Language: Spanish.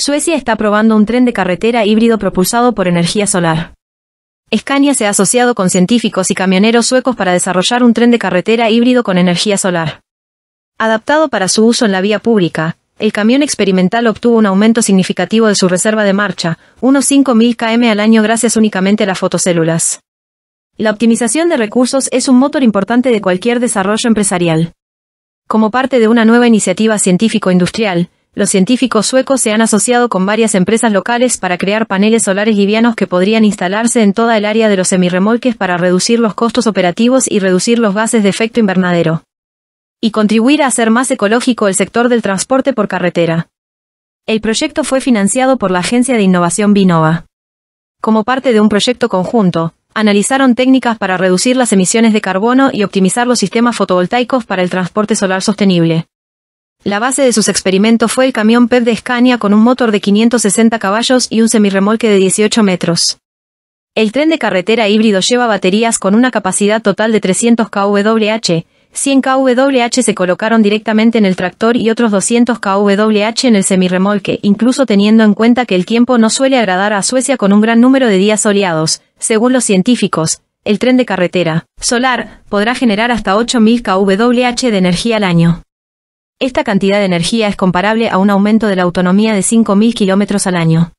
Suecia está probando un tren de carretera híbrido propulsado por energía solar. Escania se ha asociado con científicos y camioneros suecos para desarrollar un tren de carretera híbrido con energía solar. Adaptado para su uso en la vía pública, el camión experimental obtuvo un aumento significativo de su reserva de marcha, unos 5.000 km al año gracias únicamente a las fotocélulas. La optimización de recursos es un motor importante de cualquier desarrollo empresarial. Como parte de una nueva iniciativa científico-industrial, los científicos suecos se han asociado con varias empresas locales para crear paneles solares livianos que podrían instalarse en toda el área de los semirremolques para reducir los costos operativos y reducir los gases de efecto invernadero. Y contribuir a hacer más ecológico el sector del transporte por carretera. El proyecto fue financiado por la agencia de innovación Vinova. Como parte de un proyecto conjunto, analizaron técnicas para reducir las emisiones de carbono y optimizar los sistemas fotovoltaicos para el transporte solar sostenible. La base de sus experimentos fue el camión PEP e de Scania con un motor de 560 caballos y un semirremolque de 18 metros. El tren de carretera híbrido lleva baterías con una capacidad total de 300 kWh, 100 kWh se colocaron directamente en el tractor y otros 200 kWh en el semirremolque, incluso teniendo en cuenta que el tiempo no suele agradar a Suecia con un gran número de días soleados, según los científicos. El tren de carretera solar podrá generar hasta 8.000 kWh de energía al año. Esta cantidad de energía es comparable a un aumento de la autonomía de 5.000 kilómetros al año.